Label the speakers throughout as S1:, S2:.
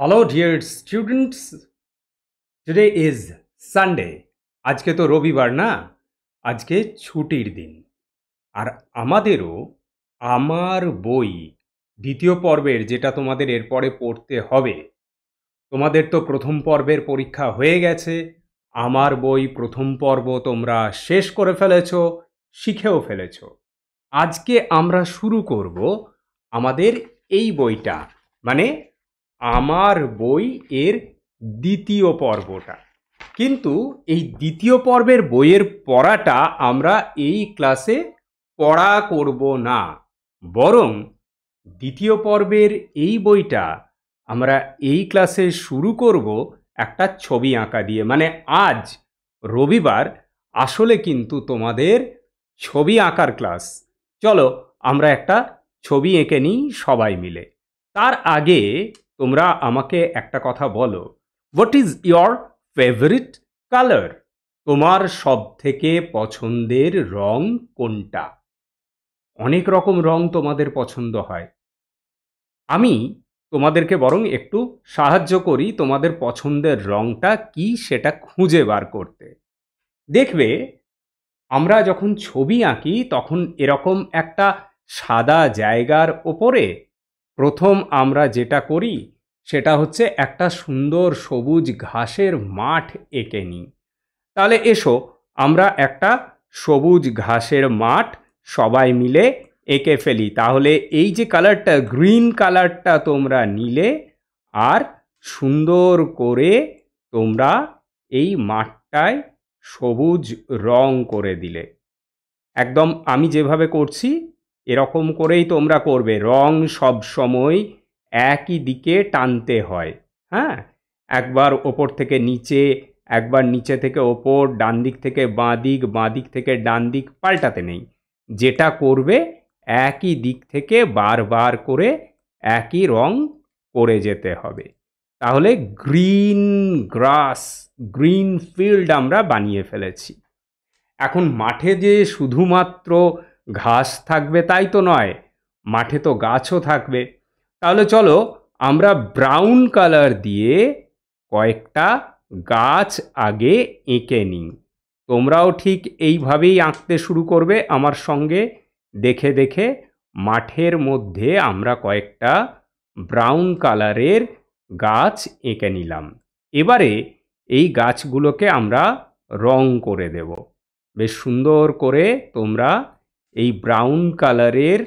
S1: Hello dear students today is Sunday আজকে তো রবিবার না আজকে ছুটির দিন আর আমাদেরও আমার বই দ্বিতীয় পর্বের যেটা তোমাদের এরপরে পড়তে হবে তোমাদের তো প্রথম পর্বের পরীক্ষা হয়ে গেছে আমার বই প্রথম পর্ব তোমরা শেষ করে ফেলেছ শিখেও ফেলেছ আজকে আমরা শুরু করব আমাদের এই বইটা মানে আমার বই এর দ্বিতীয় পর্বটা কিন্তু এই দ্বিতীয় পর্বের বইয়ের পড়াটা আমরা এই ক্লাসে পড়া করব না বরং দ্বিতীয় পর্বের এই বইটা আমরা এই ক্লাসে শুরু করব একটা ছবি আঁকা দিয়ে মানে আজ রবিবার আসলে কিন্তু তোমাদের ছবি আঁকার ক্লাস চলো আমরা একটা ছবি এঁকে নিই সবাই মিলে তার আগে তোমরা আমাকে একটা কথা বলো what is your favourite colour তোমার সব থেকে পছন্দের রং কোনটা অনেক রকম রং তোমাদের পছন্দ হয় আমি তোমাদেরকে বরং একটু সাহায্য করি তোমাদের পছন্দের রংটা কি সেটা খুঁজে বার করতে দেখবে আমরা যখন ছবি আঁকি তখন এরকম একটা সাদা জায়গার ওপরে প্রথম আমরা যেটা করি সেটা হচ্ছে একটা সুন্দর সবুজ ঘাসের মাঠ এঁকে নিই তাহলে এসো আমরা একটা সবুজ ঘাসের মাঠ সবাই মিলে এঁকে ফেলি তাহলে এই যে কালারটা গ্রিন কালারটা তোমরা নিলে আর সুন্দর করে তোমরা এই মাঠটায় সবুজ রং করে দিলে একদম আমি যেভাবে করছি এরকম করেই তোমরা করবে রং সব সময় একই দিকে টানতে হয় হ্যাঁ একবার ওপর থেকে নিচে একবার নিচে থেকে ওপর ডান দিক থেকে বাঁ দিক বাঁ দিক থেকে ডান দিক পাল্টাতে নেই যেটা করবে একই দিক থেকে বারবার করে একই রং করে যেতে হবে তাহলে গ্রিন গ্রাস গ্রিন ফিল্ড আমরা বানিয়ে ফেলেছি এখন মাঠে যে শুধুমাত্র ঘাস থাকবে তাই তো নয় মাঠে তো গাছও থাকবে তাহলে চলো আমরা ব্রাউন কালার দিয়ে কয়েকটা গাছ আগে এঁকে নিই তোমরাও ঠিক এইভাবেই আঁকতে শুরু করবে আমার সঙ্গে দেখে দেখে মাঠের মধ্যে আমরা কয়েকটা ব্রাউন কালারের গাছ এঁকে নিলাম এবারে এই গাছগুলোকে আমরা রং করে দেব বেশ সুন্দর করে তোমরা এই ব্রাউন কালারের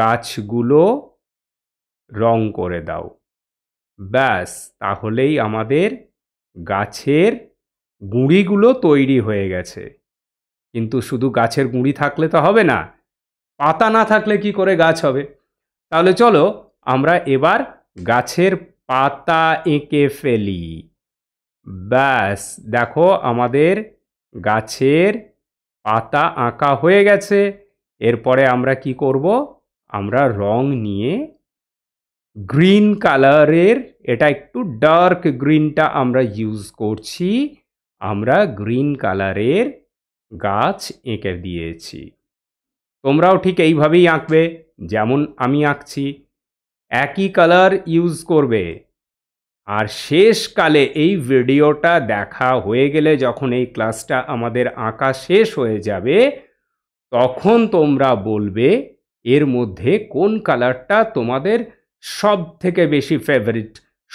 S1: গাছগুলো রং করে দাও ব্যাস তাহলেই আমাদের গাছের গুঁড়িগুলো তৈরি হয়ে গেছে কিন্তু শুধু গাছের গুঁড়ি থাকলে তো হবে না পাতা না থাকলে কি করে গাছ হবে তাহলে চলো আমরা এবার গাছের পাতা এঁকে ফেলি ব্যাস দেখো আমাদের গাছের পাতা আঁকা হয়ে গেছে এরপরে আমরা কি করব আমরা রং নিয়ে গ্রিন কালারের এটা একটু ডার্ক গ্রিনটা আমরা ইউজ করছি আমরা গ্রিন কালারের গাছ এঁকে দিয়েছি তোমরাও ঠিক এইভাবেই আঁকবে যেমন আমি আঁকছি একই কালার ইউজ করবে আর শেষকালে এই ভিডিওটা দেখা হয়ে গেলে যখন এই ক্লাসটা আমাদের আঁকা শেষ হয়ে যাবে তখন তোমরা বলবে এর মধ্যে কোন কালারটা তোমাদের সব থেকে বেশি ফেভারিট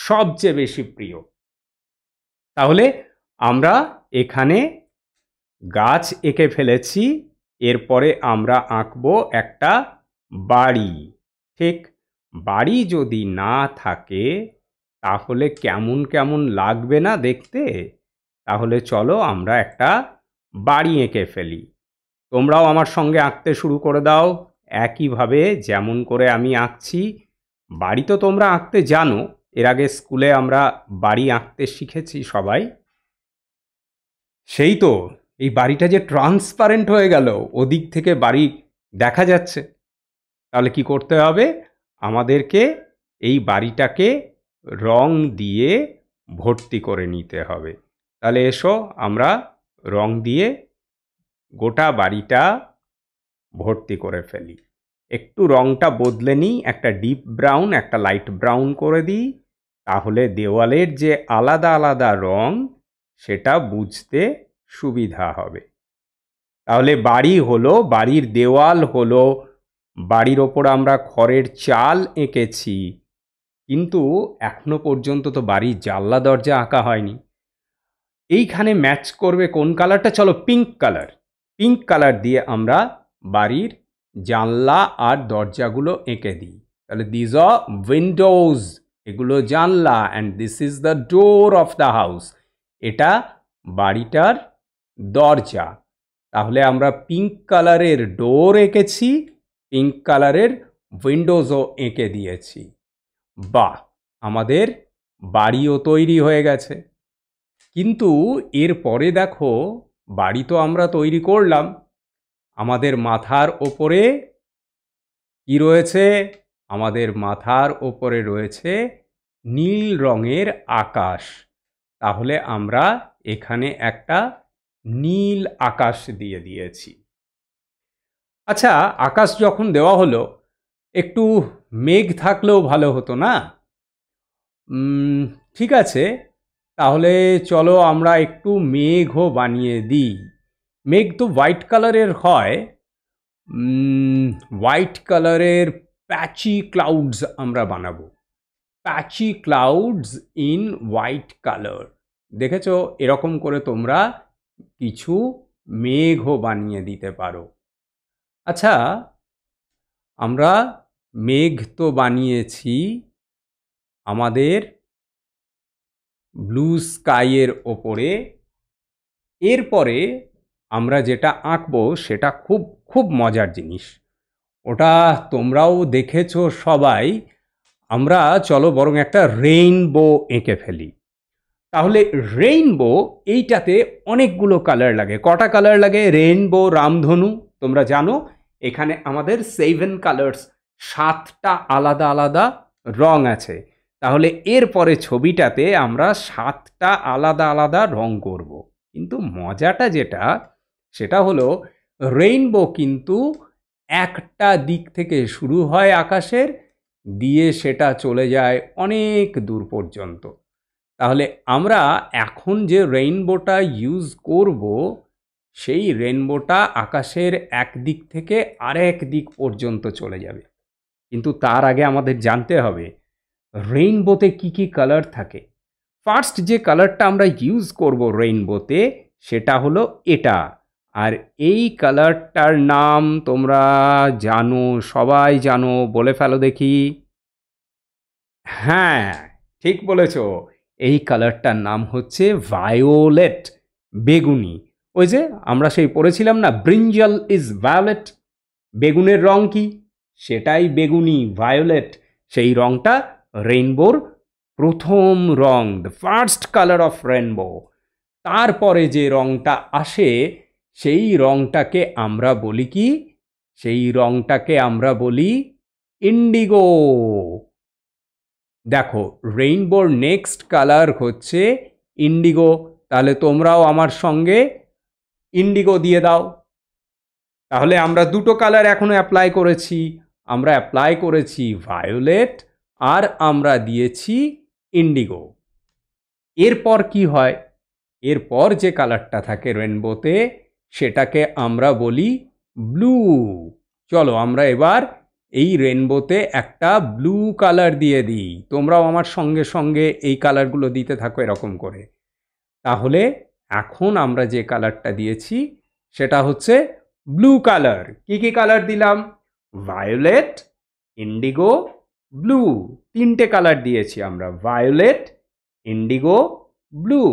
S1: সবচেয়ে বেশি প্রিয় তাহলে আমরা এখানে গাছ এঁকে ফেলেছি এরপরে আমরা আঁকবো একটা বাড়ি ঠিক বাড়ি যদি না থাকে তাহলে কেমন কেমন লাগবে না দেখতে তাহলে চলো আমরা একটা বাড়ি এঁকে ফেলি তোমরাও আমার সঙ্গে আঁকতে শুরু করে দাও একইভাবে যেমন করে আমি আঁকছি বাড়ি তো তোমরা আঁকতে জানো এর আগে স্কুলে আমরা বাড়ি আঁকতে শিখেছি সবাই সেই তো এই বাড়িটা যে ট্রান্সপারেন্ট হয়ে গেল ওদিক থেকে বাড়ি দেখা যাচ্ছে তাহলে কি করতে হবে আমাদেরকে এই বাড়িটাকে রং দিয়ে ভর্তি করে নিতে হবে তাহলে এসো আমরা রং দিয়ে গোটা বাড়িটা ভর্তি করে ফেলি একটু রঙটা বদলে নিই একটা ডিপ ব্রাউন একটা লাইট ব্রাউন করে দিই তাহলে দেওয়ালের যে আলাদা আলাদা রং সেটা বুঝতে সুবিধা হবে তাহলে বাড়ি হলো বাড়ির দেওয়াল হলো বাড়ির ওপর আমরা খড়ের চাল এঁকেছি কিন্তু এখনো পর্যন্ত তো বাড়ির জানলা দরজা আঁকা হয়নি এইখানে ম্যাচ করবে কোন কালারটা চলো পিঙ্ক কালার পিঙ্ক কালার দিয়ে আমরা বাড়ির জানলা আর দরজাগুলো এঁকে দিই তাহলে দিজ অ উইন্ডোজ এগুলো জানলা and this is the door of the house এটা বাড়িটার দরজা তাহলে আমরা পিঙ্ক কালারের ডোর এঁকেছি পিঙ্ক কালারের উইন্ডোজও এঁকে দিয়েছি বা আমাদের বাড়িও তৈরি হয়ে গেছে কিন্তু এর পরে দেখো বাড়ি তো আমরা তৈরি করলাম আমাদের মাথার ওপরে কি রয়েছে আমাদের মাথার ওপরে রয়েছে নীল রঙের আকাশ তাহলে আমরা এখানে একটা নীল আকাশ দিয়ে দিয়েছি আচ্ছা আকাশ যখন দেওয়া হলো একটু মেঘ থাকলেও ভালো হতো না ঠিক আছে তাহলে চলো আমরা একটু মেঘও বানিয়ে দিই মেঘ তো হোয়াইট কালারের হয় হোয়াইট কালারের প্যাচি ক্লাউডস আমরা বানাবো patchy clouds in white colour দেখেছ এরকম করে তোমরা কিছু মেঘও বানিয়ে দিতে পারো আচ্ছা আমরা মেঘ তো বানিয়েছি আমাদের ব্লু স্কাইয়ের ওপরে এরপরে আমরা যেটা আঁকবো সেটা খুব খুব মজার জিনিস ওটা তোমরাও দেখেছো সবাই আমরা চলো বরং একটা রেইনবো এঁকে ফেলি তাহলে রেইনবো এইটাতে অনেকগুলো কালার লাগে কটা কালার লাগে রেইনবো রামধনু তোমরা জানো এখানে আমাদের সেভেন কালার্স সাতটা আলাদা আলাদা রং আছে তাহলে এরপরে ছবিটাতে আমরা সাতটা আলাদা আলাদা রং করব। কিন্তু মজাটা যেটা সেটা হলো রেইনবো কিন্তু একটা দিক থেকে শুরু হয় আকাশের দিয়ে সেটা চলে যায় অনেক দূর পর্যন্ত তাহলে আমরা এখন যে রেইনবোটা ইউজ করব সেই রেইনবোটা আকাশের এক দিক থেকে আরেক দিক পর্যন্ত চলে যাবে কিন্তু তার আগে আমাদের জানতে হবে রেইনবোতে কি কি কালার থাকে ফার্স্ট যে কালারটা আমরা ইউজ করব রেইনবোতে সেটা হলো এটা আর এই কালারটার নাম তোমরা জানো সবাই জানো বলে ফেলো দেখি হ্যাঁ ঠিক বলেছ এই কালারটার নাম হচ্ছে ভায়োলেট বেগুনি ওই যে আমরা সেই পড়েছিলাম না ব্রিঞ্জল ইজ ভায়োলেট বেগুনের রং কি সেটাই বেগুনি ভায়োলেট সেই রংটা রেইনবোর প্রথম রং the first colour of rainbow তারপরে যে রংটা আসে সেই রংটাকে আমরা বলি কি সেই রংটাকে আমরা বলি ইন্ডিগো দেখো রেইনবোর নেক্সট কালার হচ্ছে ইন্ডিগো তাহলে তোমরাও আমার সঙ্গে ইন্ডিগো দিয়ে দাও তাহলে আমরা দুটো কালার এখনও অ্যাপ্লাই করেছি আমরা অ্যাপ্লাই করেছি ভায়োলেট আর আমরা দিয়েছি ইন্ডিগো এরপর কি হয় এরপর যে কালারটা থাকে রেনবোতে সেটাকে আমরা বলি ব্লু চলো আমরা এবার এই রেনবোতে একটা ব্লু কালার দিয়ে দিই তোমরাও আমার সঙ্গে সঙ্গে এই কালারগুলো দিতে থাকো এরকম করে তাহলে এখন আমরা যে কালারটা দিয়েছি সেটা হচ্ছে ব্লু কালার কী কী কালার দিলাম ভায়োলেট ইন্ডিগো ব্লু তিনটে কালার দিয়েছি আমরা ভায়োলেট ইন্ডিগো ব্লু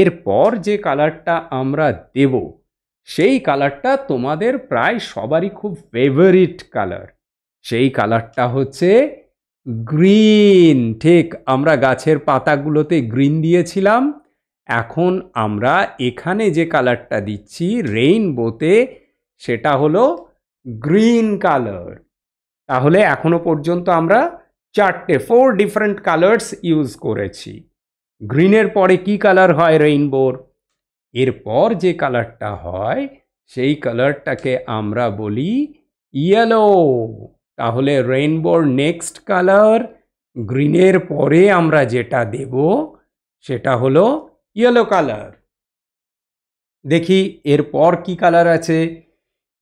S1: এরপর যে কালারটা আমরা দেব সেই কালারটা তোমাদের প্রায় সবারই খুব ফেভারিট কালার সেই কালারটা হচ্ছে গ্রিন ঠিক আমরা গাছের পাতাগুলোতে গ্রিন দিয়েছিলাম এখন আমরা এখানে যে কালারটা দিচ্ছি রেইনবোতে সেটা হলো গ্রিন কালার তাহলে এখনো পর্যন্ত আমরা চারটে ফোর ডিফারেন্ট কালার্স ইউজ করেছি গ্রিনের পরে কি কালার হয় রেইনবোর এরপর যে কালারটা হয় সেই কালারটাকে আমরা বলি ইয়েলো তাহলে রেইনবোর নেক্সট কালার গ্রিনের পরে আমরা যেটা দেব সেটা হলো ইয়েলো কালার দেখি এরপর কি কালার আছে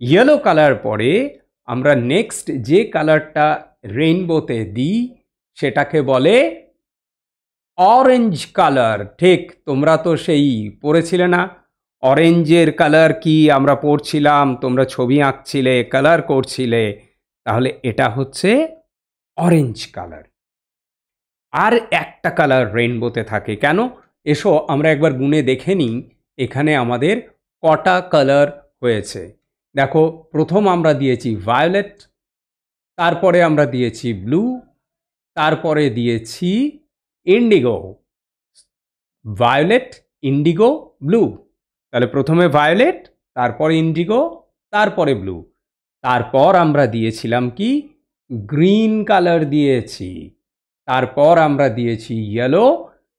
S1: ইয়েলো কালার পরে আমরা নেক্সট যে কালারটা রেইনবোতে দিই সেটাকে বলে অরেঞ্জ কালার ঠিক তোমরা তো সেই পড়েছিলে না অরেঞ্জের কালার কি আমরা পড়ছিলাম তোমরা ছবি আঁকছিলে কালার করছিলে তাহলে এটা হচ্ছে অরেঞ্জ কালার আর একটা কালার রেইনবোতে থাকে কেন এসো আমরা একবার গুনে দেখে নিই এখানে আমাদের কটা কালার হয়েছে দেখো প্রথম আমরা দিয়েছি ভায়োলেট তারপরে আমরা দিয়েছি ব্লু তারপরে দিয়েছি ইন্ডিগো ভায়োলেট ইন্ডিগো ব্লু তাহলে প্রথমে ভায়োলেট তারপর ইন্ডিগো তারপরে ব্লু তারপর আমরা দিয়েছিলাম কি গ্রিন কালার দিয়েছি তারপর আমরা দিয়েছি ইয়েলো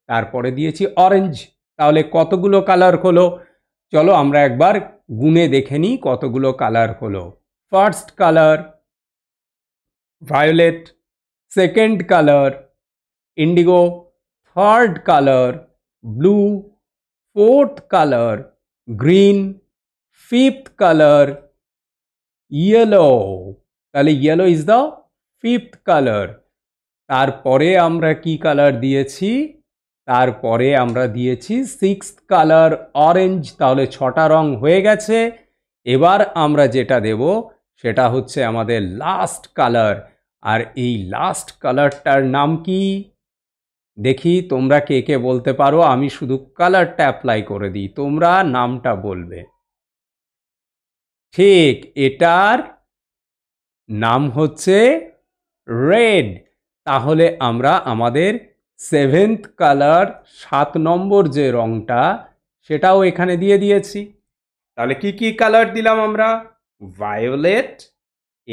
S1: তারপরে দিয়েছি অরেঞ্জ তাহলে কতগুলো কালার হলো চলো আমরা একবার গুনে দেখে নিই কতগুলো কালার হলো first colour violet second colour indigo third colour blue fourth colour green fifth colour yellow তাহলে yellow is the fifth colour তারপরে আমরা কি কালার দিয়েছি তারপরে আমরা দিয়েছি সিক্স কালার অরেঞ্জ তাহলে ছটা রং হয়ে গেছে এবার আমরা যেটা দেব সেটা হচ্ছে আমাদের লাস্ট কালার আর এই লাস্ট কালারটার নাম কি দেখি তোমরা কে কে বলতে পারো আমি শুধু কালারটা অ্যাপ্লাই করে দিই তোমরা নামটা বলবে ঠিক এটার নাম হচ্ছে রেড তাহলে আমরা আমাদের সেভেন্থ কালার সাত নম্বর যে রঙটা সেটাও এখানে দিয়ে দিয়েছি তাহলে কি কি কালার দিলাম আমরা violet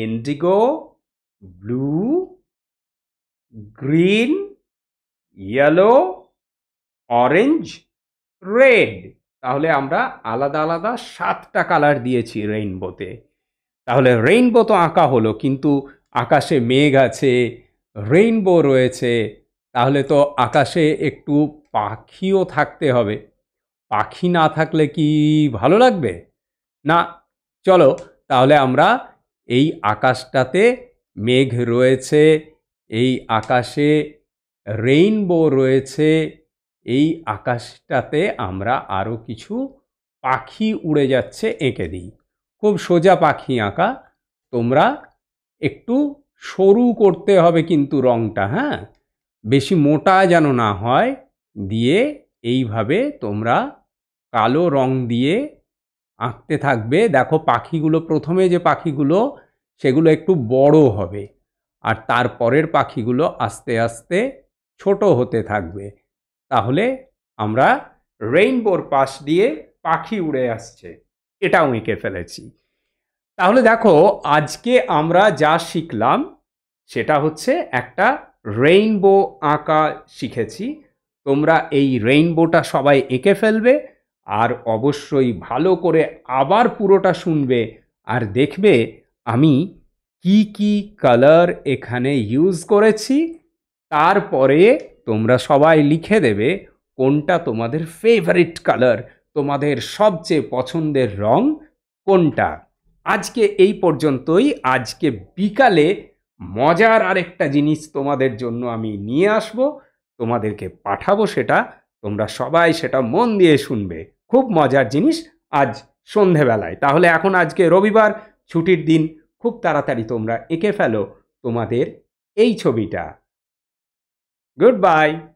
S1: indigo blue green yellow, orange, red তাহলে আমরা আলাদা আলাদা সাতটা কালার দিয়েছি রেইনবোতে তাহলে রেইনবো তো আঁকা হলো কিন্তু আকাশে মেঘ আছে রেইনবো রয়েছে তাহলে তো আকাশে একটু পাখিও থাকতে হবে পাখি না থাকলে কি ভালো লাগবে না চলো তাহলে আমরা এই আকাশটাতে মেঘ রয়েছে এই আকাশে রেইনবো রয়েছে এই আকাশটাতে আমরা আরও কিছু পাখি উড়ে যাচ্ছে এঁকে দিই খুব সোজা পাখি আঁকা তোমরা একটু সরু করতে হবে কিন্তু রঙটা হ্যাঁ বেশি মোটা যেন না হয় দিয়ে এইভাবে তোমরা কালো রং দিয়ে আঁকতে থাকবে দেখো পাখিগুলো প্রথমে যে পাখিগুলো সেগুলো একটু বড় হবে আর তারপরের পাখিগুলো আস্তে আস্তে ছোট হতে থাকবে তাহলে আমরা রেইনবোর পাশ দিয়ে পাখি উড়ে আসছে এটাও এঁকে ফেলেছি তাহলে দেখো আজকে আমরা যা শিখলাম সেটা হচ্ছে একটা রেইনবো আঁকা শিখেছি তোমরা এই রেইনবোটা সবাই এঁকে ফেলবে আর অবশ্যই ভালো করে আবার পুরোটা শুনবে আর দেখবে আমি কি কি কালার এখানে ইউজ করেছি তারপরে তোমরা সবাই লিখে দেবে কোনটা তোমাদের ফেভারিট কালার তোমাদের সবচেয়ে পছন্দের রং কোনটা আজকে এই পর্যন্তই আজকে বিকালে মজার আরেকটা জিনিস তোমাদের জন্য আমি নিয়ে আসব তোমাদেরকে পাঠাবো সেটা তোমরা সবাই সেটা মন দিয়ে শুনবে খুব মজার জিনিস আজ সন্ধেবেলায় তাহলে এখন আজকে রবিবার ছুটির দিন খুব তাড়াতাড়ি তোমরা এঁকে ফেলো তোমাদের এই ছবিটা Goodbye.